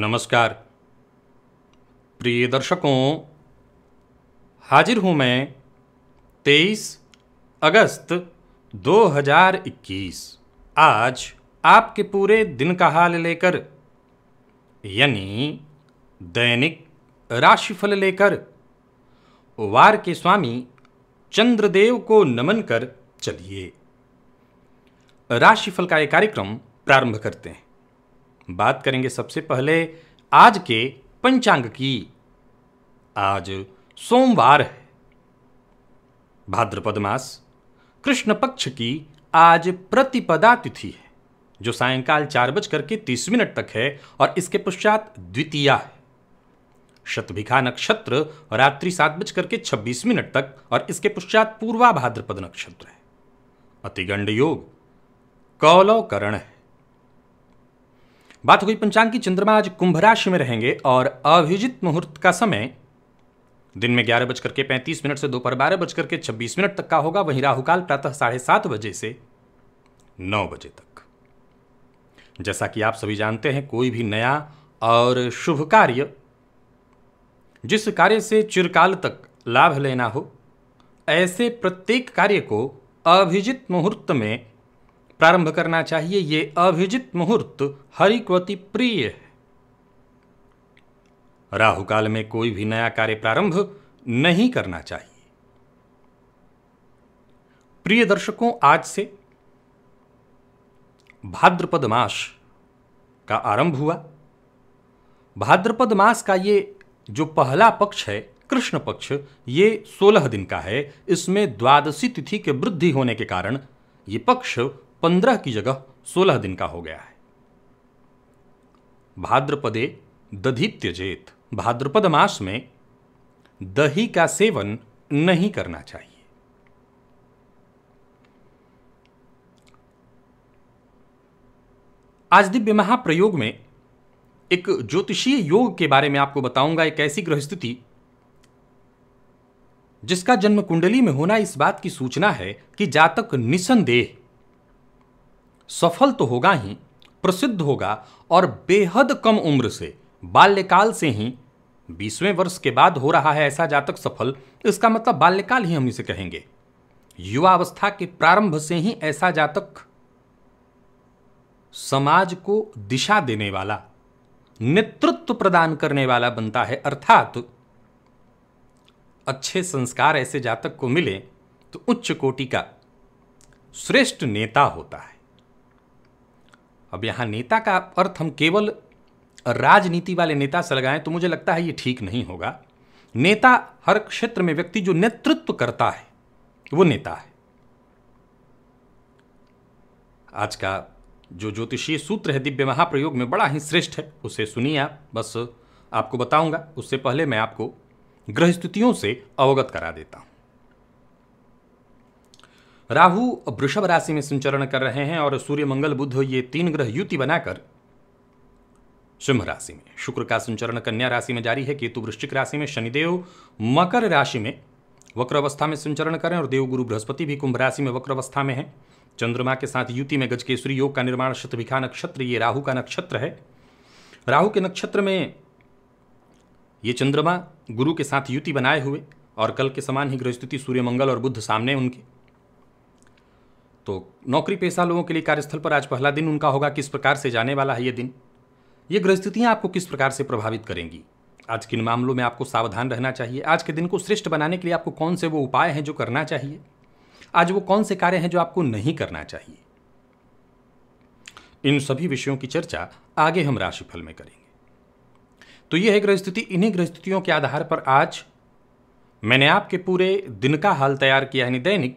नमस्कार प्रिय दर्शकों हाजिर हूं मैं 23 अगस्त 2021 आज आपके पूरे दिन का हाल लेकर यानी दैनिक राशिफल लेकर वार के स्वामी चंद्रदेव को नमन कर चलिए राशिफल का यह कार्यक्रम प्रारंभ करते हैं बात करेंगे सबसे पहले आज के पंचांग की आज सोमवार है भाद्रपद मास कृष्ण पक्ष की आज प्रतिपदा तिथि है जो सायंकाल चार बजकर के तीस मिनट तक है और इसके पश्चात द्वितीया है शतभिखा नक्षत्र रात्रि सात बजकर के छब्बीस मिनट तक और इसके पश्चात पूर्वा भाद्रपद नक्षत्र है अतिगंड योग कौलवकरण है बात हो गई पंचांग की चंद्रमा आज कुंभ राशि में रहेंगे और अभिजित मुहूर्त का समय दिन में ग्यारह बजकर के पैंतीस मिनट से दोपहर बारह बजकर के छब्बीस मिनट तक का होगा वहीं राहुकाल प्रातः साढ़े सात बजे से नौ बजे तक जैसा कि आप सभी जानते हैं कोई भी नया और शुभ कार्य जिस कार्य से चिरकाल तक लाभ लेना हो ऐसे प्रत्येक कार्य को अभिजित मुहूर्त में प्रारंभ करना चाहिए ये अभिजित मुहूर्त हरिक्वति प्रिय है राहु काल में कोई भी नया कार्य प्रारंभ नहीं करना चाहिए प्रिय दर्शकों आज से भाद्रपद मास का आरंभ हुआ भाद्रपद मास का ये जो पहला पक्ष है कृष्ण पक्ष ये सोलह दिन का है इसमें द्वादशी तिथि के वृद्धि होने के कारण ये पक्ष पंद्रह की जगह सोलह दिन का हो गया है भाद्रपदे दधित्य जेत भाद्रपद मास में दही का सेवन नहीं करना चाहिए आज दिव्य महाप्रयोग में एक ज्योतिषीय योग के बारे में आपको बताऊंगा एक ऐसी ग्रह स्थिति जिसका जन्म कुंडली में होना इस बात की सूचना है कि जातक निसंदेह सफल तो होगा ही प्रसिद्ध होगा और बेहद कम उम्र से बाल्यकाल से ही बीसवें वर्ष के बाद हो रहा है ऐसा जातक सफल इसका मतलब बाल्यकाल ही हम इसे कहेंगे युवावस्था के प्रारंभ से ही ऐसा जातक समाज को दिशा देने वाला नेतृत्व प्रदान करने वाला बनता है अर्थात अच्छे संस्कार ऐसे जातक को मिले तो उच्च कोटि का श्रेष्ठ नेता होता है अब यहाँ नेता का अर्थ हम केवल राजनीति वाले नेता से लगाएं तो मुझे लगता है ये ठीक नहीं होगा नेता हर क्षेत्र में व्यक्ति जो नेतृत्व करता है वो नेता है आज का जो ज्योतिषीय सूत्र है दिव्य महाप्रयोग में बड़ा ही श्रेष्ठ है उसे सुनिए आप बस आपको बताऊंगा उससे पहले मैं आपको ग्रह स्थितियों से अवगत करा देता हूँ राहु वृषभ राशि में संचरण कर रहे हैं और सूर्य मंगल बुद्ध ये तीन ग्रह युति बनाकर सिंह राशि में शुक्र का संचरण कन्या राशि में जारी है केतु वृश्चिक राशि में शनिदेव मकर राशि में वक्र अवस्था में संचरण करें और देवगुरु बृहस्पति भी कुंभ राशि में वक्र अवस्था में है चंद्रमा के साथ युति में गजकेसरी योग का निर्माण शतभिखा नक्षत्र ये राहु का नक्षत्र है राहु के नक्षत्र में ये चंद्रमा गुरु के साथ युति बनाए हुए और कल के समान ही गृहस्थिति सूर्य मंगल और बुद्ध सामने उनके तो नौकरी पेशा लोगों के लिए कार्यस्थल पर आज पहला दिन उनका होगा किस प्रकार से जाने वाला है ये दिन ये ग्रहस्थितियाँ आपको किस प्रकार से प्रभावित करेंगी आज किन मामलों में आपको सावधान रहना चाहिए आज के दिन को श्रेष्ठ बनाने के लिए आपको कौन से वो उपाय हैं जो करना चाहिए आज वो कौन से कार्य हैं जो आपको नहीं करना चाहिए इन सभी विषयों की चर्चा आगे हम राशिफल में करेंगे तो ये है ग्रहस्थिति इन्हीं ग्रहस्थितियों के आधार पर आज मैंने आपके पूरे दिन का हाल तैयार किया यानी दैनिक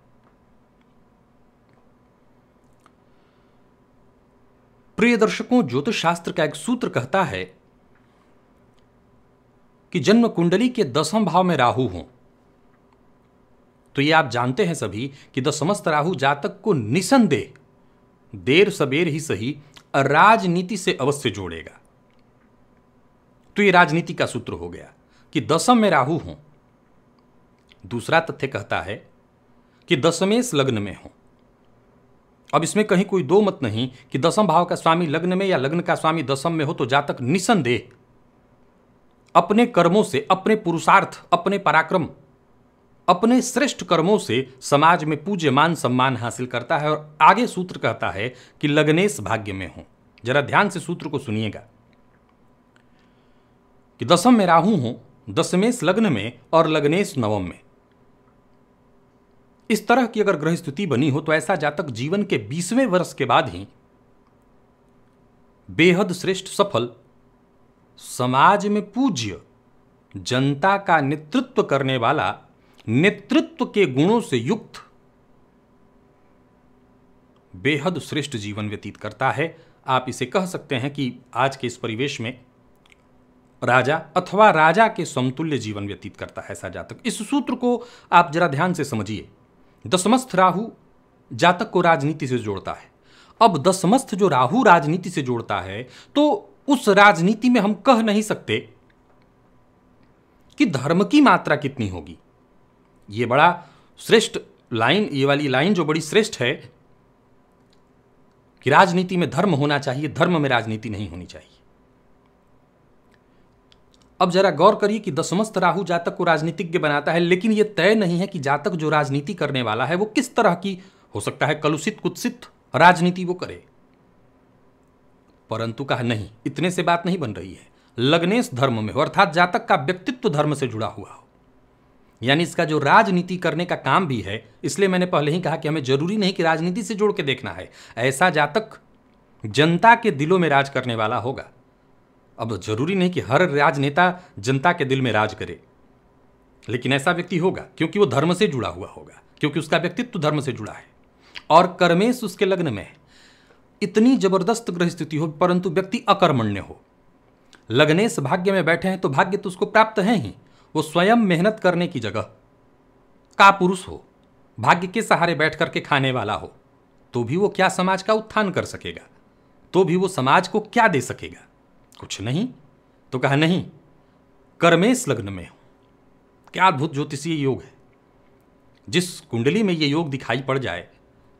प्रिय दर्शकों ज्योतिष शास्त्र का एक सूत्र कहता है कि जन्म कुंडली के दसम भाव में राहु हो तो ये आप जानते हैं सभी कि द समस्त राहु जातक को निसंदेह देर सबेर ही सही राजनीति से अवश्य जोड़ेगा तो ये राजनीति का सूत्र हो गया कि दसम में राहु हो दूसरा तथ्य कहता है कि दसमेश लग्न में हों अब इसमें कहीं कोई दो मत नहीं कि दसम भाव का स्वामी लग्न में या लग्न का स्वामी दसम में हो तो जातक निसंदेह अपने कर्मों से अपने पुरुषार्थ अपने पराक्रम अपने श्रेष्ठ कर्मों से समाज में पूज्य मान सम्मान हासिल करता है और आगे सूत्र कहता है कि लग्नेश भाग्य में हो जरा ध्यान से सूत्र को सुनिएगा कि दसम में राहु हो दसमेश लग्न में और लग्नेश नवम में इस तरह की अगर ग्रह स्थिति बनी हो तो ऐसा जातक जीवन के बीसवें वर्ष के बाद ही बेहद श्रेष्ठ सफल समाज में पूज्य जनता का नेतृत्व करने वाला नेतृत्व के गुणों से युक्त बेहद श्रेष्ठ जीवन व्यतीत करता है आप इसे कह सकते हैं कि आज के इस परिवेश में राजा अथवा राजा के समतुल्य जीवन व्यतीत करता है ऐसा जातक इस सूत्र को आप जरा ध्यान से समझिए दसमस्थ राहु जातक को राजनीति से जोड़ता है अब दसमस्थ जो राहु राजनीति से जोड़ता है तो उस राजनीति में हम कह नहीं सकते कि धर्म की मात्रा कितनी होगी ये बड़ा श्रेष्ठ लाइन ये वाली लाइन जो बड़ी श्रेष्ठ है कि राजनीति में धर्म होना चाहिए धर्म में राजनीति नहीं होनी चाहिए अब जरा गौर करिए कि दसमस्त राहु जातक को राजनीतिज्ञ बनाता है लेकिन ये तय नहीं है कि जातक जो राजनीति करने वाला है वो किस तरह की हो सकता है कलुषित कुत्सित राजनीति वो करे परंतु कहा नहीं इतने से बात नहीं बन रही है लग्नेश धर्म में हो अर्थात जातक का व्यक्तित्व धर्म से जुड़ा हुआ हो यानी इसका जो राजनीति करने का काम भी है इसलिए मैंने पहले ही कहा कि हमें जरूरी नहीं कि राजनीति से जोड़ के देखना है ऐसा जातक जनता के दिलों में राज करने वाला होगा अब जरूरी नहीं कि हर राजनेता जनता के दिल में राज करे लेकिन ऐसा व्यक्ति होगा क्योंकि वो धर्म से जुड़ा हुआ होगा क्योंकि उसका व्यक्तित्व धर्म से जुड़ा है और कर्मेश उसके लग्न में है इतनी जबरदस्त ग्रह स्थिति हो परंतु व्यक्ति अकर्मण्य हो लग्नेश भाग्य में बैठे हैं तो भाग्य तो उसको प्राप्त है ही वो स्वयं मेहनत करने की जगह का पुरुष हो भाग्य के सहारे बैठ करके खाने वाला हो तो भी वो क्या समाज का उत्थान कर सकेगा तो भी वो समाज को क्या दे सकेगा कुछ नहीं तो कहा नहीं कर्मेश लग्न में हूं क्या अद्भुत ज्योतिषीय योग है जिस कुंडली में ये योग दिखाई पड़ जाए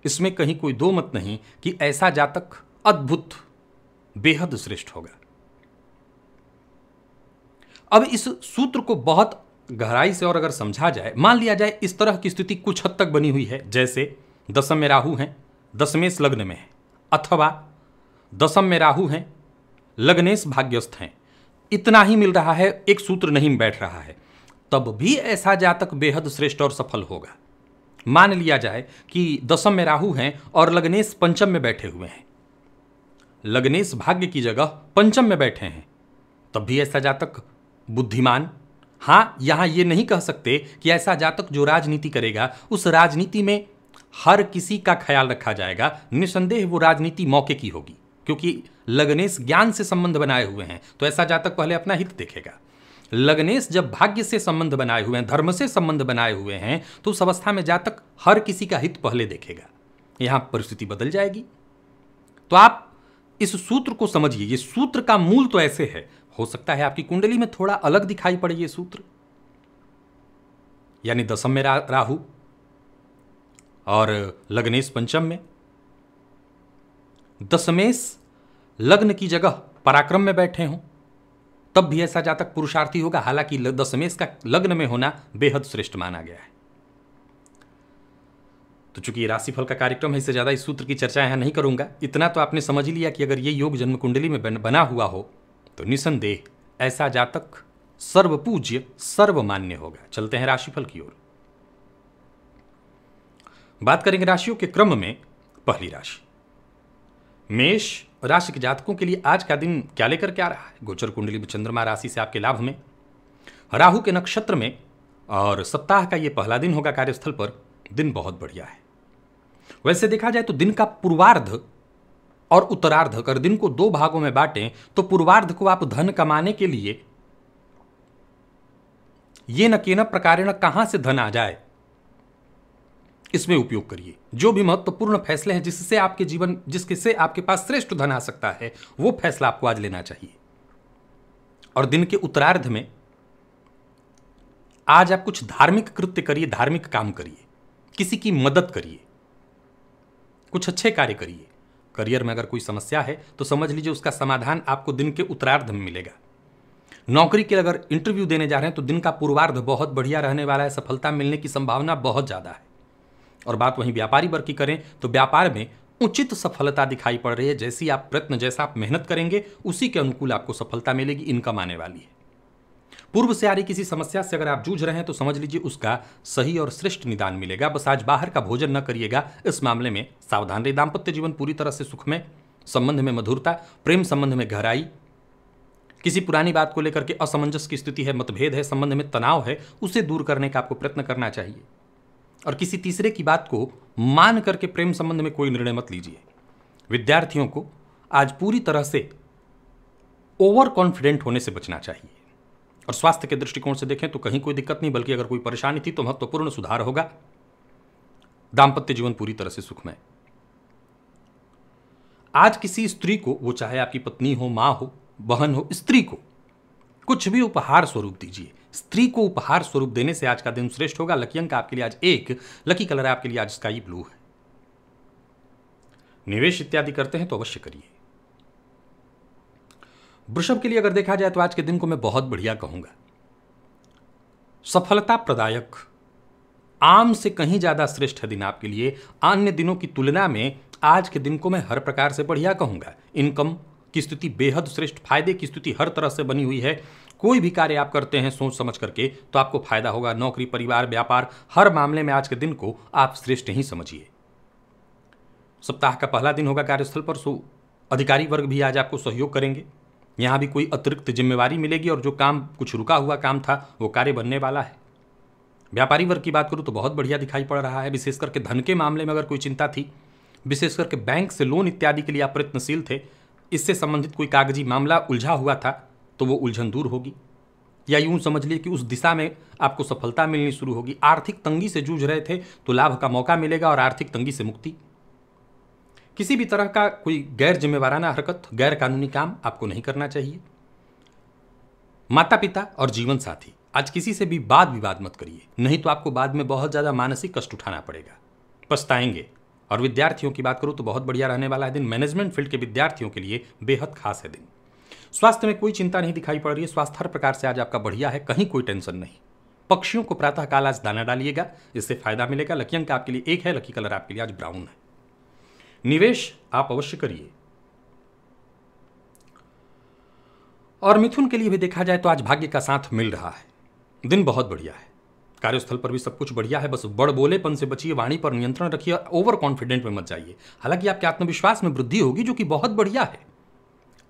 इसमें कहीं कोई दो मत नहीं कि ऐसा जातक अद्भुत बेहद श्रेष्ठ होगा अब इस सूत्र को बहुत गहराई से और अगर समझा जाए मान लिया जाए इस तरह की स्थिति कुछ हद तक बनी हुई है जैसे दसम में राहु हैं दसमेश लग्न में है अथवा दसम में राहु हैं लग्नेश भाग्यस्थ हैं इतना ही मिल रहा है एक सूत्र नहीं बैठ रहा है तब भी ऐसा जातक बेहद श्रेष्ठ और सफल होगा मान लिया जाए कि दसम में राहु हैं और लग्नेश पंचम में बैठे हुए हैं लग्नेश भाग्य की जगह पंचम में बैठे हैं तब भी ऐसा जातक बुद्धिमान हाँ यहाँ ये नहीं कह सकते कि ऐसा जातक जो राजनीति करेगा उस राजनीति में हर किसी का ख्याल रखा जाएगा निसंदेह वो राजनीति मौके की होगी क्योंकि लग्नेश ज्ञान से संबंध बनाए हुए हैं तो ऐसा जातक पहले अपना हित देखेगा लग्नेश जब भाग्य से संबंध बनाए हुए हैं धर्म से संबंध बनाए हुए हैं तो उस अवस्था में जातक हर किसी का हित पहले देखेगा यहां परिस्थिति बदल जाएगी तो आप इस सूत्र को समझिए ये सूत्र का मूल तो ऐसे है हो सकता है आपकी कुंडली में थोड़ा अलग दिखाई पड़े ये सूत्र यानी दसम में रा, राहु और लग्नेश पंचम में दशमेश लग्न की जगह पराक्रम में बैठे हों तब भी ऐसा जातक पुरुषार्थी होगा हालांकि दशमेश का लग्न में होना बेहद श्रेष्ठ माना गया है तो चूंकि राशिफल का कार्यक्रम है इससे ज़्यादा इस सूत्र की चर्चा यहां नहीं करूंगा इतना तो आपने समझ लिया कि अगर ये योग जन्म कुंडली में बना हुआ हो तो निसंदेह ऐसा जातक सर्वपूज्य सर्वमान्य होगा चलते हैं राशिफल की ओर बात करेंगे राशियों के क्रम में पहली राशि मेष राशि के जातकों के लिए आज का दिन क्या लेकर के आ रहा है गोचर कुंडली में चंद्रमा राशि से आपके लाभ में राहु के नक्षत्र में और सप्ताह का ये पहला दिन होगा कार्यस्थल पर दिन बहुत बढ़िया है वैसे देखा जाए तो दिन का पूर्वार्ध और उत्तरार्ध अगर दिन को दो भागों में बांटें तो पूर्वार्ध को आप धन कमाने के लिए ये न के न न कहां से धन आ जाए इसमें उपयोग करिए जो भी महत्वपूर्ण फैसले हैं जिससे आपके जीवन जिसके से आपके पास श्रेष्ठ धन आ सकता है वो फैसला आपको आज लेना चाहिए और दिन के उत्तरार्ध में आज आप कुछ धार्मिक कृत्य करिए धार्मिक काम करिए किसी की मदद करिए कुछ अच्छे कार्य करिए करियर में अगर कोई समस्या है तो समझ लीजिए उसका समाधान आपको दिन के उत्तरार्ध में मिलेगा नौकरी के अगर इंटरव्यू देने जा रहे हैं तो दिन का पूर्वार्ध बहुत बढ़िया रहने वाला है सफलता मिलने की संभावना बहुत ज़्यादा है और बात वहीं व्यापारी वर्ग की करें तो व्यापार में उचित सफलता दिखाई पड़ रही है जैसी आप प्रयत्न जैसा आप मेहनत करेंगे उसी के अनुकूल आपको सफलता मिलेगी इनकम आने वाली है पूर्व से आ रही किसी समस्या से अगर आप जूझ रहे हैं तो समझ लीजिए उसका सही और श्रेष्ठ निदान मिलेगा बस आज बाहर का भोजन न करिएगा इस मामले में सावधान रही दाम्पत्य जीवन पूरी तरह से सुखमय संबंध में मधुरता प्रेम संबंध में गहराई किसी पुरानी बात को लेकर के असमंजस की स्थिति है मतभेद है संबंध में तनाव है उसे दूर करने का आपको प्रयत्न करना चाहिए और किसी तीसरे की बात को मान करके प्रेम संबंध में कोई निर्णय मत लीजिए विद्यार्थियों को आज पूरी तरह से ओवर कॉन्फिडेंट होने से बचना चाहिए और स्वास्थ्य के दृष्टिकोण से देखें तो कहीं कोई दिक्कत नहीं बल्कि अगर कोई परेशानी थी तो महत्वपूर्ण सुधार होगा दाम्पत्य जीवन पूरी तरह से सुखमय आज किसी स्त्री को वो चाहे आपकी पत्नी हो मां हो बहन हो स्त्री को कुछ भी उपहार स्वरूप दीजिए स्त्री को उपहार स्वरूप देने से आज का दिन श्रेष्ठ होगा लकी अंक आपके लिए आज एक लकी कलर है आपके लिए आज स्काई ब्लू है निवेश इत्यादि करते हैं तो अवश्य करिए वृषभ के लिए अगर देखा जाए तो आज के दिन को मैं बहुत बढ़िया कहूंगा सफलता प्रदायक आम से कहीं ज्यादा श्रेष्ठ दिन आपके लिए अन्य दिनों की तुलना में आज के दिन को मैं हर प्रकार से बढ़िया कहूंगा इनकम की स्थिति बेहद श्रेष्ठ फायदे की स्थिति हर तरह से बनी हुई है कोई भी कार्य आप करते हैं सोच समझ करके तो आपको फायदा होगा नौकरी परिवार व्यापार हर मामले में आज के दिन को आप श्रेष्ठ ही समझिए सप्ताह का पहला दिन होगा कार्यस्थल पर सो अधिकारी वर्ग भी आज आपको सहयोग करेंगे यहाँ भी कोई अतिरिक्त जिम्मेवारी मिलेगी और जो काम कुछ रुका हुआ काम था वो कार्य बनने वाला है व्यापारी वर्ग की बात करूँ तो बहुत बढ़िया दिखाई पड़ रहा है विशेष करके धन के मामले में अगर कोई चिंता थी विशेष करके बैंक से लोन इत्यादि के लिए आप प्रयत्नशील थे इससे संबंधित कोई कागजी मामला उलझा हुआ था तो वो उलझन दूर होगी या यूं समझ लिए कि उस दिशा में आपको सफलता मिलनी शुरू होगी आर्थिक तंगी से जूझ रहे थे तो लाभ का मौका मिलेगा और आर्थिक तंगी से मुक्ति किसी भी तरह का कोई गैर जिम्मेवाराना हरकत गैर कानूनी काम आपको नहीं करना चाहिए माता पिता और जीवन साथी आज किसी से भी वाद विवाद मत करिए नहीं तो आपको बाद में बहुत ज़्यादा मानसिक कष्ट उठाना पड़ेगा पछताएंगे और विद्यार्थियों की बात करूँ तो बहुत बढ़िया रहने वाला है दिन मैनेजमेंट फील्ड के विद्यार्थियों के लिए बेहद खास है दिन स्वास्थ्य में कोई चिंता नहीं दिखाई पड़ रही है स्वास्थ्य हर प्रकार से आज आपका बढ़िया है कहीं कोई टेंशन नहीं पक्षियों को प्रातःकाल आज दाना डालिएगा इससे फायदा मिलेगा लकी अंक आपके लिए एक है लकी कलर आपके लिए आज ब्राउन है निवेश आप अवश्य करिए और मिथुन के लिए भी देखा जाए तो आज भाग्य का साथ मिल रहा है दिन बहुत बढ़िया है कार्यस्थल पर भी सब कुछ बढ़िया है बस बड़ बोलेपन से बचिए वाणी पर नियंत्रण रखिए ओवर कॉन्फिडेंट में मत जाइए हालांकि आपके आत्मविश्वास में वृद्धि होगी जो कि बहुत बढ़िया है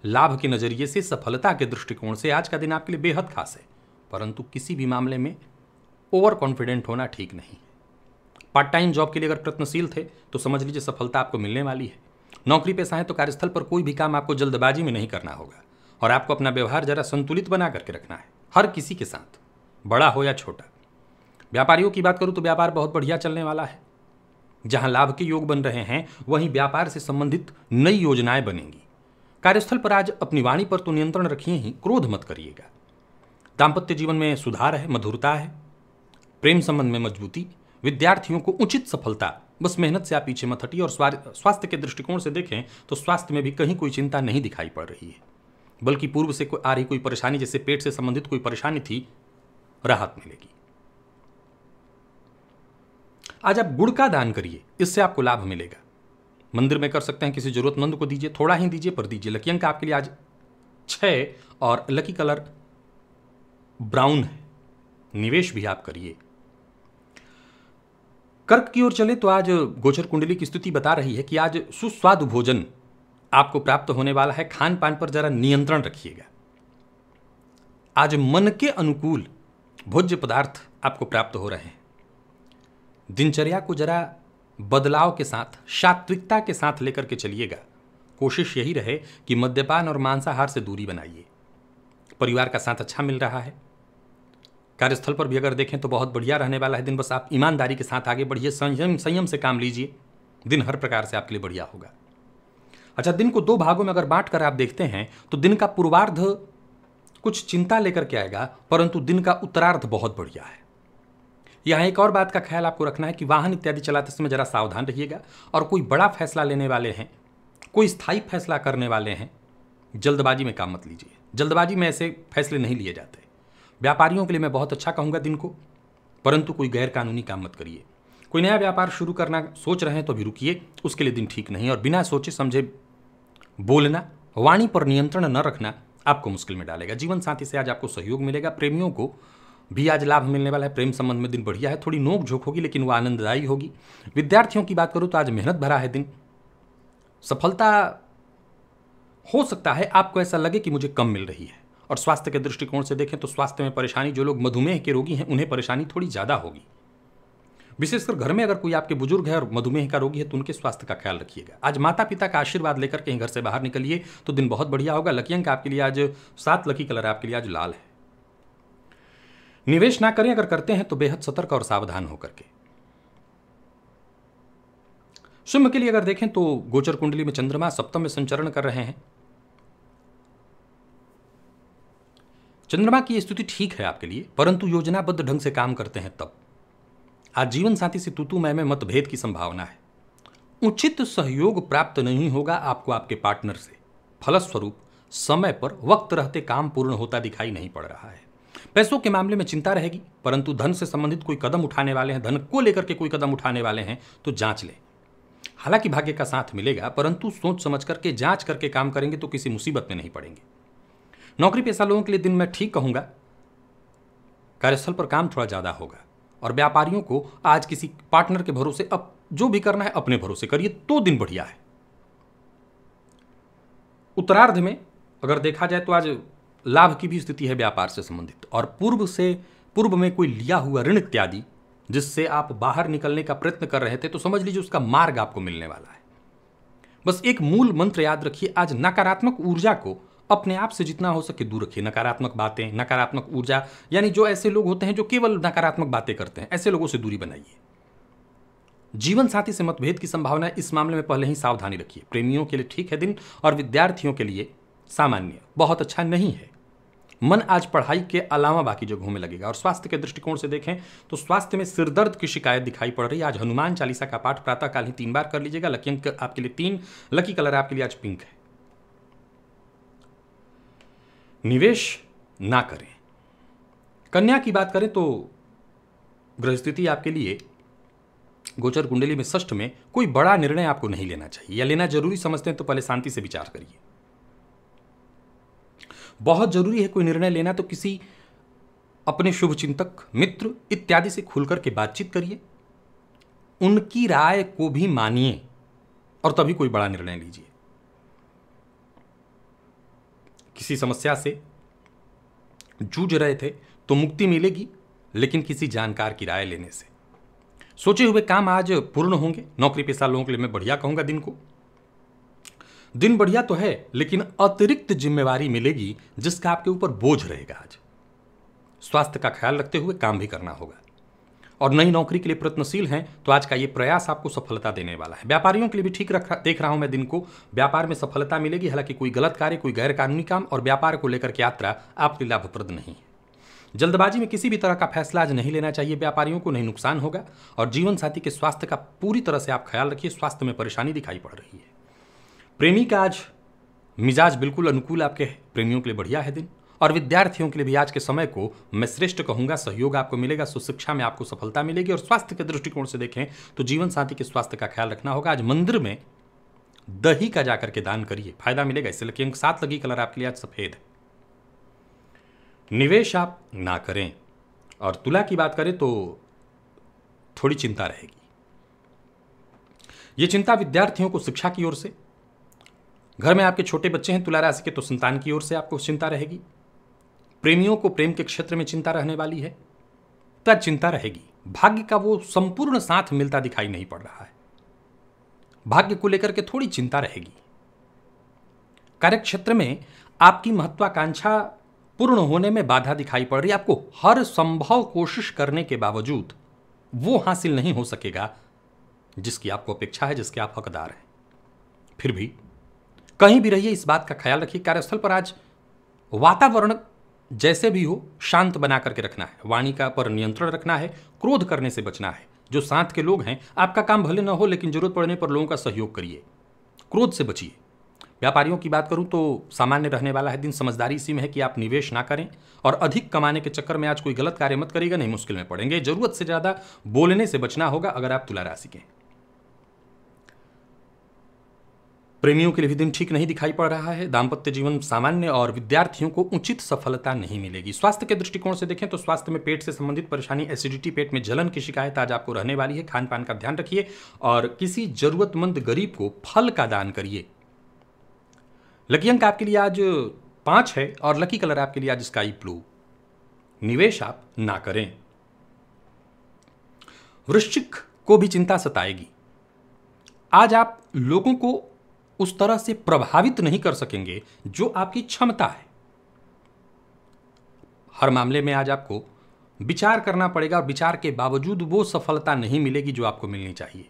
लाभ के नज़रिए से सफलता के दृष्टिकोण से आज का दिन आपके लिए बेहद खास है परंतु किसी भी मामले में ओवर कॉन्फिडेंट होना ठीक नहीं है पार्ट टाइम जॉब के लिए अगर प्रयत्नशील थे तो समझ लीजिए सफलता आपको मिलने वाली है नौकरी पेशा है तो कार्यस्थल पर कोई भी काम आपको जल्दबाजी में नहीं करना होगा और आपको अपना व्यवहार जरा संतुलित बना करके रखना है हर किसी के साथ बड़ा हो या छोटा व्यापारियों की बात करूँ तो व्यापार बहुत बढ़िया चलने वाला है जहाँ लाभ के योग बन रहे हैं वहीं व्यापार से संबंधित नई योजनाएं बनेंगी कार्यस्थल पर आज अपनी वाणी पर तो नियंत्रण रखिए ही क्रोध मत करिएगा दाम्पत्य जीवन में सुधार है मधुरता है प्रेम संबंध में मजबूती विद्यार्थियों को उचित सफलता बस मेहनत से आप पीछे मत हटिए और स्वास्थ्य के दृष्टिकोण से देखें तो स्वास्थ्य में भी कहीं कोई चिंता नहीं दिखाई पड़ रही है बल्कि पूर्व से आ रही कोई परेशानी जैसे पेट से संबंधित कोई परेशानी थी राहत मिलेगी आज आप गुड़ का दान करिए इससे आपको लाभ मिलेगा मंदिर में कर सकते हैं किसी ज़रूरतमंद को दीजिए थोड़ा ही दीजिए पर दीजिए लकी अंक आपके लिए आज छः और लकी कलर ब्राउन है निवेश भी आप करिए कर्क की ओर चले तो आज गोचर कुंडली की स्थिति बता रही है कि आज सुस्वादु भोजन आपको प्राप्त होने वाला है खान पान पर जरा नियंत्रण रखिएगा आज मन के अनुकूल भोज्य पदार्थ आपको प्राप्त हो रहे हैं दिनचर्या को जरा बदलाव के साथ सात्विकता के साथ लेकर के चलिएगा कोशिश यही रहे कि मद्यपान और मांसाहार से दूरी बनाइए परिवार का साथ अच्छा मिल रहा है कार्यस्थल पर भी अगर देखें तो बहुत बढ़िया रहने वाला है दिन बस आप ईमानदारी के साथ आगे बढ़िए संयम संयम से काम लीजिए दिन हर प्रकार से आपके लिए बढ़िया होगा अच्छा दिन को दो भागों में अगर बांट कर आप देखते हैं तो दिन का पूर्वार्ध कुछ चिंता लेकर के आएगा परंतु दिन का उत्तरार्ध बहुत बढ़िया है यहाँ एक और बात का ख्याल आपको रखना है कि वाहन इत्यादि चलाते समय ज़रा सावधान रहिएगा और कोई बड़ा फैसला लेने वाले हैं कोई स्थायी फैसला करने वाले हैं जल्दबाजी में काम मत लीजिए जल्दबाजी में ऐसे फैसले नहीं लिए जाते व्यापारियों के लिए मैं बहुत अच्छा कहूँगा दिन को परंतु कोई गैरकानूनी काम मत करिए कोई नया व्यापार शुरू करना सोच रहे हैं तो भी रुकिए उसके लिए दिन ठीक नहीं और बिना सोचे समझे बोलना वाणी पर नियंत्रण न रखना आपको मुश्किल में डालेगा जीवन साथी से आज आपको सहयोग मिलेगा प्रेमियों को भी आज लाभ मिलने वाला है प्रेम संबंध में दिन बढ़िया है थोड़ी नोक झोंक होगी लेकिन वो आनंददायी होगी विद्यार्थियों की बात करूँ तो आज मेहनत भरा है दिन सफलता हो सकता है आपको ऐसा लगे कि मुझे कम मिल रही है और स्वास्थ्य के दृष्टिकोण से देखें तो स्वास्थ्य में परेशानी जो लोग मधुमेह के रोगी हैं उन्हें परेशानी थोड़ी ज़्यादा होगी विशेषकर घर में अगर कोई आपके बुजुर्ग है और मधुमेह का रोगी है तो उनके स्वास्थ्य का ख्याल रखिएगा आज माता पिता का आशीर्वाद लेकर कहीं घर से बाहर निकलिए तो दिन बहुत बढ़िया होगा लकी अंक आपके लिए आज सात लकी कलर आपके लिए आज लाल है निवेश ना करें अगर करते हैं तो बेहद सतर्क और सावधान होकर के सिंह के लिए अगर देखें तो गोचर कुंडली में चंद्रमा सप्तम में संचरण कर रहे हैं चंद्रमा की स्थिति ठीक है आपके लिए परंतु योजनाबद्ध ढंग से काम करते हैं तब आज जीवन साथी से तूतु मैं में मतभेद की संभावना है उचित सहयोग प्राप्त नहीं होगा आपको आपके पार्टनर से फलस्वरूप समय पर वक्त रहते काम पूर्ण होता दिखाई नहीं पड़ रहा है पैसों के मामले में चिंता रहेगी परंतु धन से संबंधित कोई कदम उठाने वाले हैं धन को लेकर के कोई कदम उठाने वाले हैं तो जांच लें हालांकि भाग्य का साथ मिलेगा परंतु सोच समझ करके जांच करके काम करेंगे तो किसी मुसीबत में नहीं पड़ेंगे नौकरी पेशा लोगों के लिए दिन मैं ठीक कहूंगा कार्यस्थल पर काम थोड़ा ज़्यादा होगा और व्यापारियों को आज किसी पार्टनर के भरोसे अब जो भी करना है अपने भरोसे करिए तो दिन बढ़िया है उत्तरार्ध में अगर देखा जाए तो आज लाभ की भी स्थिति है व्यापार से संबंधित और पूर्व से पूर्व में कोई लिया हुआ ऋण इत्यादि जिससे आप बाहर निकलने का प्रयत्न कर रहे थे तो समझ लीजिए उसका मार्ग आपको मिलने वाला है बस एक मूल मंत्र याद रखिए आज नकारात्मक ऊर्जा को अपने आप से जितना हो सके दूर रखिए नकारात्मक बातें नकारात्मक ऊर्जा यानी जो ऐसे लोग होते हैं जो केवल नकारात्मक बातें करते हैं ऐसे लोगों से दूरी बनाइए जीवन साथी से मतभेद की संभावना इस मामले में पहले ही सावधानी रखिए प्रेमियों के लिए ठीक है दिन और विद्यार्थियों के लिए सामान्य बहुत अच्छा नहीं है मन आज पढ़ाई के अलावा बाकी जगहों में लगेगा और स्वास्थ्य के दृष्टिकोण से देखें तो स्वास्थ्य में सिरदर्द की शिकायत दिखाई पड़ रही है आज हनुमान चालीसा का पाठ प्रातःकाल ही तीन बार कर लीजिएगा लकी अंक आपके लिए तीन लकी कलर आपके लिए आज पिंक है निवेश ना करें कन्या की बात करें तो गृहस्थिति आपके लिए गोचर कुंडली में षष्ठ में कोई बड़ा निर्णय आपको नहीं लेना चाहिए या लेना जरूरी समझते हैं तो पहले शांति से विचार करिए बहुत ज़रूरी है कोई निर्णय लेना तो किसी अपने शुभ चिंतक मित्र इत्यादि से खुल करके बातचीत करिए उनकी राय को भी मानिए और तभी कोई बड़ा निर्णय लीजिए किसी समस्या से जूझ रहे थे तो मुक्ति मिलेगी लेकिन किसी जानकार की राय लेने से सोचे हुए काम आज पूर्ण होंगे नौकरी पेशा लोगों के लिए मैं बढ़िया कहूंगा दिन को दिन बढ़िया तो है लेकिन अतिरिक्त जिम्मेवारी मिलेगी जिसका आपके ऊपर बोझ रहेगा आज स्वास्थ्य का ख्याल रखते हुए काम भी करना होगा और नई नौकरी के लिए प्रयत्नशील हैं तो आज का ये प्रयास आपको सफलता देने वाला है व्यापारियों के लिए भी ठीक रख देख रहा हूं मैं दिन को व्यापार में सफलता मिलेगी हालांकि कोई गलत कार्य कोई गैरकानूनी काम और व्यापार को लेकर के यात्रा आपके लाभप्रद नहीं है जल्दबाजी में किसी भी तरह का फैसला आज नहीं लेना चाहिए व्यापारियों को नहीं नुकसान होगा और जीवन साथी के स्वास्थ्य का पूरी तरह से आप ख्याल रखिए स्वास्थ्य में परेशानी दिखाई पड़ रही है प्रेमी का आज मिजाज बिल्कुल अनुकूल आपके प्रेमियों के लिए बढ़िया है दिन और विद्यार्थियों के लिए भी आज के समय को मैं श्रेष्ठ कहूंगा सहयोग आपको मिलेगा सुशिक्षा में आपको सफलता मिलेगी और स्वास्थ्य के दृष्टिकोण से देखें तो जीवन साथी के स्वास्थ्य का ख्याल रखना होगा आज मंदिर में दही का जाकर के दान करिए फायदा मिलेगा इससे अंक सात लगी कलर आपके लिए आज सफेद है निवेश आप ना करें और तुला की बात करें तो थोड़ी चिंता रहेगी ये चिंता विद्यार्थियों को शिक्षा की ओर से घर में आपके छोटे बच्चे हैं तुला राशि के तो संतान की ओर से आपको चिंता रहेगी प्रेमियों को प्रेम के क्षेत्र में चिंता रहने वाली है तब चिंता रहेगी भाग्य का वो संपूर्ण साथ मिलता दिखाई नहीं पड़ रहा है भाग्य को लेकर के थोड़ी चिंता रहेगी कार्यक्षेत्र में आपकी महत्वाकांक्षा पूर्ण होने में बाधा दिखाई पड़ रही है आपको हर संभव कोशिश करने के बावजूद वो हासिल नहीं हो सकेगा जिसकी आपको अपेक्षा है जिसके आप हकदार हैं फिर भी कहीं भी रहिए इस बात का ख्याल रखिए कार्यस्थल पर आज वातावरण जैसे भी हो शांत बना करके रखना है वाणी का पर नियंत्रण रखना है क्रोध करने से बचना है जो साथ के लोग हैं आपका काम भले न हो लेकिन जरूरत पड़ने पर लोगों का सहयोग करिए क्रोध से बचिए व्यापारियों की बात करूं तो सामान्य रहने वाला है दिन समझदारी इसी में है कि आप निवेश ना करें और अधिक कमाने के चक्कर में आज कोई गलत कार्य मत करेगा नहीं मुश्किल में पड़ेंगे जरूरत से ज़्यादा बोलने से बचना होगा अगर आप तुला राशि के हैं प्रेमियों के लिए भी दिन ठीक नहीं दिखाई पड़ रहा है दाम्पत्य जीवन सामान्य और विद्यार्थियों को उचित सफलता नहीं मिलेगी स्वास्थ्य के दृष्टिकोण से देखें तो स्वास्थ्य में पेट से संबंधित परेशानी एसिडिटी पेट में जलन की शिकायत आज आपको रहने वाली है खान पान का ध्यान रखिए और किसी जरूरतमंद गरीब को फल का दान करिए लकी अंक आपके लिए आज पांच है और लकी कलर आपके लिए आज स्काई ब्लू निवेश आप ना करें वृश्चिक को भी चिंता सताएगी आज आप लोगों को उस तरह से प्रभावित नहीं कर सकेंगे जो आपकी क्षमता है हर मामले में आज आपको विचार करना पड़ेगा और विचार के बावजूद वो सफलता नहीं मिलेगी जो आपको मिलनी चाहिए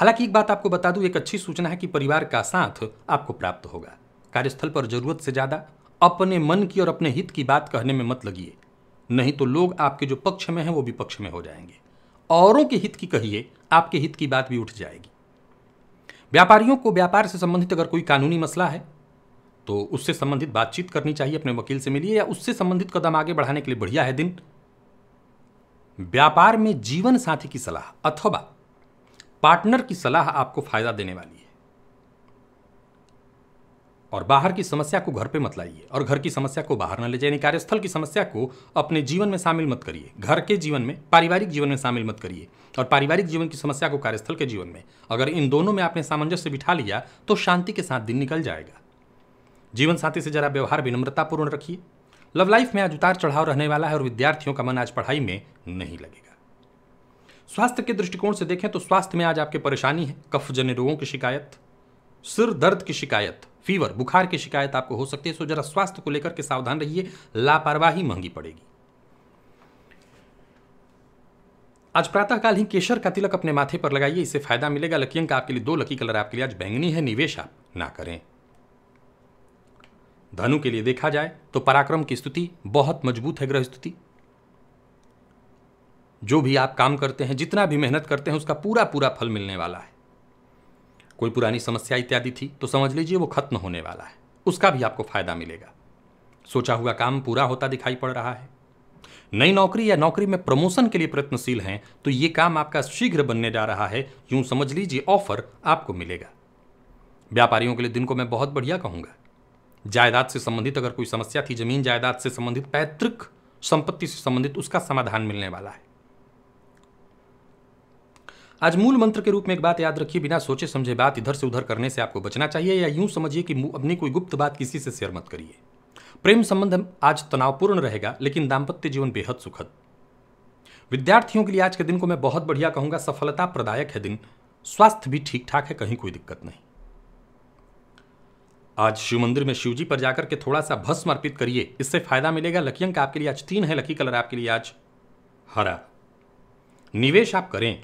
हालांकि एक बात आपको बता दूं एक अच्छी सूचना है कि परिवार का साथ आपको प्राप्त होगा कार्यस्थल पर जरूरत से ज़्यादा अपने मन की और अपने हित की बात कहने में मत लगिए नहीं तो लोग आपके जो पक्ष में हैं वो विपक्ष में हो जाएंगे औरों के हित की कहिए आपके हित की बात भी उठ जाएगी व्यापारियों को व्यापार से संबंधित अगर कोई कानूनी मसला है तो उससे संबंधित बातचीत करनी चाहिए अपने वकील से मिलिए या उससे संबंधित कदम आगे बढ़ाने के लिए बढ़िया है दिन व्यापार में जीवन साथी की सलाह अथवा पार्टनर की सलाह आपको फायदा देने वाली है और बाहर की समस्या को घर पे मत लाइए और घर की समस्या को बाहर न ले जाए कार्यस्थल की समस्या को अपने जीवन में शामिल मत करिए घर के जीवन में पारिवारिक जीवन में शामिल मत करिए और पारिवारिक जीवन की समस्या को कार्यस्थल के जीवन में अगर इन दोनों में आपने सामंजस्य बिठा लिया तो शांति के साथ दिन निकल जाएगा जीवन साथी से जरा व्यवहार विनम्रतापूर्ण रखिए लव लाइफ में आज उतार चढ़ाव रहने वाला है और विद्यार्थियों का मन आज पढ़ाई में नहीं लगेगा स्वास्थ्य के दृष्टिकोण से देखें तो स्वास्थ्य में आज आपके परेशानी है कफजन्य रोगों की शिकायत सिर दर्द की शिकायत फीवर बुखार की शिकायत आपको हो सकती है सो जरा स्वास्थ्य को लेकर के सावधान रहिए लापरवाही महंगी पड़ेगी आज प्रातःकाल ही केशर का तिलक अपने माथे पर लगाइए इससे फायदा मिलेगा लकी अंक आपके लिए दो लकी कलर आपके लिए आज बैंगनी है निवेश आप ना करें धनु के लिए देखा जाए तो पराक्रम की स्तुति बहुत मजबूत है ग्रह स्तुति जो भी आप काम करते हैं जितना भी मेहनत करते हैं उसका पूरा पूरा फल मिलने वाला है कोई पुरानी समस्या इत्यादि थी तो समझ लीजिए वो खत्म होने वाला है उसका भी आपको फायदा मिलेगा सोचा हुआ काम पूरा होता दिखाई पड़ रहा है नई नौकरी या नौकरी में प्रमोशन के लिए प्रयत्नशील हैं तो ये काम आपका शीघ्र बनने जा रहा है यूं समझ लीजिए ऑफर आपको मिलेगा व्यापारियों के लिए दिन को मैं बहुत बढ़िया कहूंगा जायदाद से संबंधित अगर कोई समस्या थी जमीन जायदाद से संबंधित पैतृक संपत्ति से संबंधित उसका समाधान मिलने वाला है आज मूल मंत्र के रूप में एक बात याद रखिए बिना सोचे समझे बात इधर से उधर करने से आपको बचना चाहिए या यूं समझिए कि अपनी कोई गुप्त बात किसी से शेयर मत करिए प्रेम संबंध आज तनावपूर्ण रहेगा लेकिन दाम्पत्य जीवन बेहद सुखद विद्यार्थियों के लिए आज के दिन को मैं बहुत बढ़िया कहूंगा सफलता प्रदायक है दिन स्वास्थ्य भी ठीक ठाक है कहीं कोई दिक्कत नहीं आज शिव मंदिर में शिव जी पर जाकर के थोड़ा सा भस्म अर्पित करिए इससे फायदा मिलेगा लकी अंक आपके लिए आज तीन है लकी कलर आपके लिए आज हरा निवेश आप करें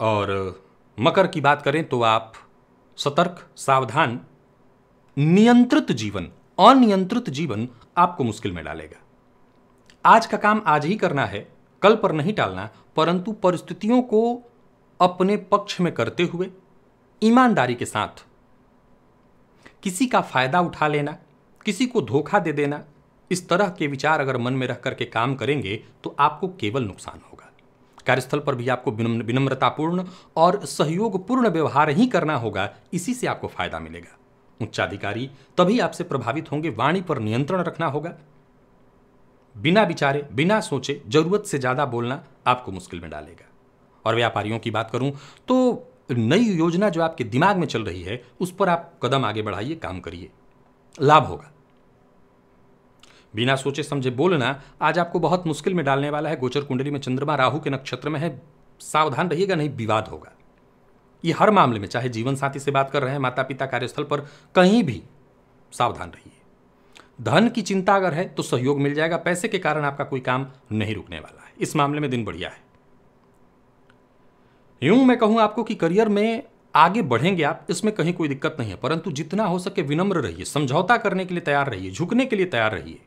और मकर की बात करें तो आप सतर्क सावधान नियंत्रित जीवन अनियंत्रित जीवन आपको मुश्किल में डालेगा आज का काम आज ही करना है कल पर नहीं टालना परंतु परिस्थितियों को अपने पक्ष में करते हुए ईमानदारी के साथ किसी का फायदा उठा लेना किसी को धोखा दे देना इस तरह के विचार अगर मन में रख करके काम करेंगे तो आपको केवल नुकसान होगा कार्यस्थल पर भी आपको विनम्रतापूर्ण और सहयोगपूर्ण व्यवहार ही करना होगा इसी से आपको फायदा मिलेगा उच्चाधिकारी तभी आपसे प्रभावित होंगे वाणी पर नियंत्रण रखना होगा बिना विचारे बिना सोचे जरूरत से ज़्यादा बोलना आपको मुश्किल में डालेगा और व्यापारियों की बात करूं तो नई योजना जो आपके दिमाग में चल रही है उस पर आप कदम आगे बढ़ाइए काम करिए लाभ होगा बिना सोचे समझे बोलना आज आपको बहुत मुश्किल में डालने वाला है गोचर कुंडली में चंद्रमा राहु के नक्षत्र में है सावधान रहिएगा नहीं विवाद होगा ये हर मामले में चाहे जीवन साथी से बात कर रहे हैं माता पिता कार्यस्थल पर कहीं भी सावधान रहिए धन की चिंता अगर है तो सहयोग मिल जाएगा पैसे के कारण आपका कोई काम नहीं रुकने वाला है इस मामले में दिन बढ़िया है यूं मैं कहूं आपको कि करियर में आगे बढ़ेंगे आप इसमें कहीं कोई दिक्कत नहीं है परंतु जितना हो सके विनम्र रहिए समझौता करने के लिए तैयार रहिए झुकने के लिए तैयार रहिए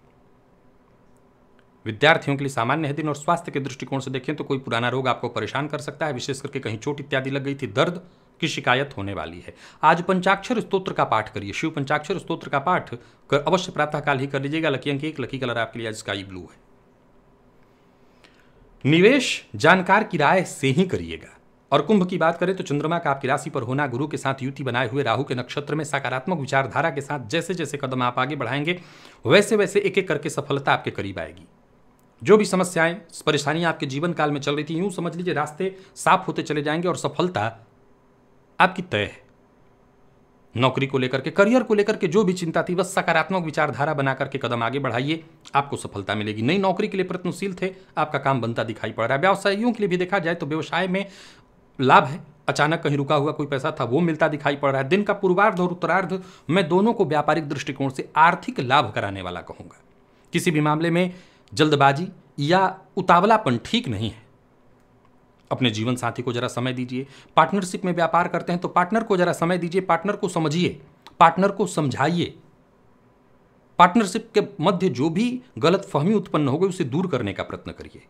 विद्यार्थियों के लिए सामान्य है दिन और स्वास्थ्य के दृष्टिकोण से देखें तो कोई पुराना रोग आपको परेशान कर सकता है विशेष करके कहीं चोट इत्यादि लग गई थी दर्द की शिकायत होने वाली है आज पंचाक्षर स्तोत्र का पाठ करिए शिव पंचाक्षर स्तोत्र का पाठ कर अवश्य प्रातःकाल ही कर लीजिएगा लकी अंक एक लकी कलर आपके लिए स्काई ब्लू है निवेश जानकार की राय से ही करिएगा और कुंभ की बात करें तो चंद्रमा का आपकी राशि पर होना गुरु के साथ युति बनाए हुए राहु के नक्षत्र में सकारात्मक विचारधारा के साथ जैसे जैसे कदम आप आगे बढ़ाएंगे वैसे वैसे एक एक करके सफलता आपके करीब आएगी जो भी समस्याएं परेशानियां आपके जीवन काल में चल रही थी यूं समझ लीजिए रास्ते साफ होते चले जाएंगे और सफलता आपकी तय है नौकरी को लेकर के करियर को लेकर के जो भी चिंता थी बस सकारात्मक विचारधारा बना करके कदम आगे बढ़ाइए आपको सफलता मिलेगी नई नौकरी के लिए प्रयत्नशील थे आपका काम बनता दिखाई पड़ रहा है व्यवसायियों के लिए भी देखा जाए तो व्यवसाय में लाभ है अचानक कहीं रुका हुआ कोई पैसा था वो मिलता दिखाई पड़ रहा है दिन का पूर्वार्ध और उत्तरार्ध मैं दोनों को व्यापारिक दृष्टिकोण से आर्थिक लाभ कराने वाला कहूंगा किसी भी मामले में जल्दबाजी या उतावलापन ठीक नहीं है अपने जीवन साथी को जरा समय दीजिए पार्टनरशिप में व्यापार करते हैं तो पार्टनर को जरा समय दीजिए पार्टनर को समझिए पार्टनर को समझाइए पार्टनरशिप के मध्य जो भी गलत फहमी उत्पन्न हो गई उसे दूर करने का प्रयत्न करिए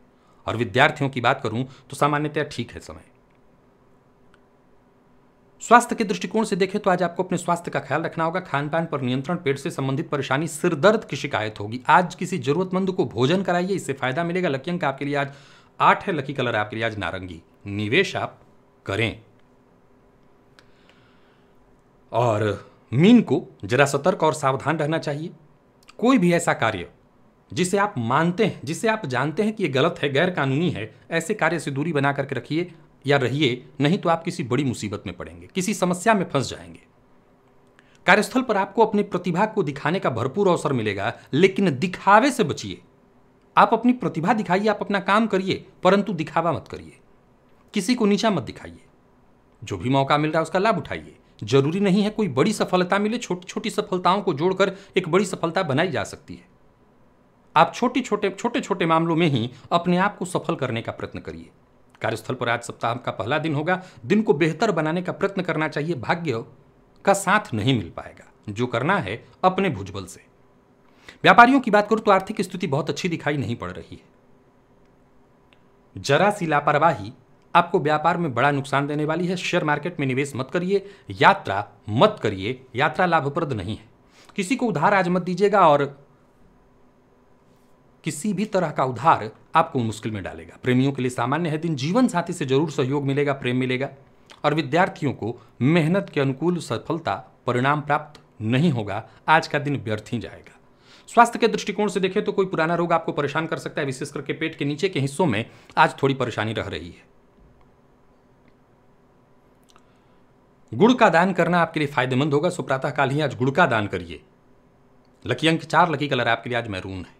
और विद्यार्थियों की बात करूं तो सामान्यतया ठीक है समय स्वास्थ्य के दृष्टिकोण से देखें तो आज आपको अपने स्वास्थ्य का ख्याल रखना होगा खान पान पर नियंत्रण पेट से संबंधित परेशानी सिरदर्द की शिकायत होगी आज किसी जरूरतमंद को भोजन कराइए इससे फायदा मिलेगा लकी अंक आपके लिए आज आठ है लकी कलर आपके लिए आज नारंगी निवेश आप करें और मीन को जरा सतर्क और सावधान रहना चाहिए कोई भी ऐसा कार्य जिसे आप मानते हैं जिसे आप जानते हैं कि ये गलत है गैर कानूनी है ऐसे कार्य से दूरी बना करके रखिए या रहिए नहीं तो आप किसी बड़ी मुसीबत में पड़ेंगे किसी समस्या में फंस जाएंगे कार्यस्थल पर आपको अपनी प्रतिभा को दिखाने का भरपूर अवसर मिलेगा लेकिन दिखावे से बचिए आप अपनी प्रतिभा दिखाइए आप अपना काम करिए परंतु दिखावा मत करिए किसी को नीचा मत दिखाइए जो भी मौका मिल रहा है उसका लाभ उठाइए जरूरी नहीं है कोई बड़ी सफलता मिले छोटी छोटी सफलताओं को जोड़कर एक बड़ी सफलता बनाई जा सकती है आप छोटी छोटे छोटे छोटे मामलों में ही अपने आप को सफल करने का प्रयत्न करिए कार्यस्थल पर आज सप्ताह का पहला दिन होगा दिन को बेहतर बनाने का प्रयत्न करना चाहिए भाग्य का साथ नहीं मिल पाएगा जो करना है अपने भुजबल से व्यापारियों की बात करूं तो आर्थिक स्थिति बहुत अच्छी दिखाई नहीं पड़ रही है जरा सी लापरवाही आपको व्यापार में बड़ा नुकसान देने वाली है शेयर मार्केट में निवेश मत करिए यात्रा मत करिए यात्रा लाभप्रद नहीं है किसी को उधार आज मत दीजिएगा और किसी भी तरह का उधार आपको मुश्किल में डालेगा प्रेमियों के लिए सामान्य है दिन जीवन साथी से जरूर सहयोग मिलेगा प्रेम मिलेगा और विद्यार्थियों को मेहनत के अनुकूल सफलता परिणाम प्राप्त नहीं होगा आज का दिन व्यर्थ ही जाएगा स्वास्थ्य के दृष्टिकोण से देखें तो कोई पुराना रोग आपको परेशान कर सकता है विशेष करके पेट के नीचे के हिस्सों में आज थोड़ी परेशानी रह रही है गुड़ का दान करना आपके लिए फायदेमंद होगा सो काल ही आज गुड़ का दान करिए लकी अंक चार लकी कलर आपके लिए आज मैरून है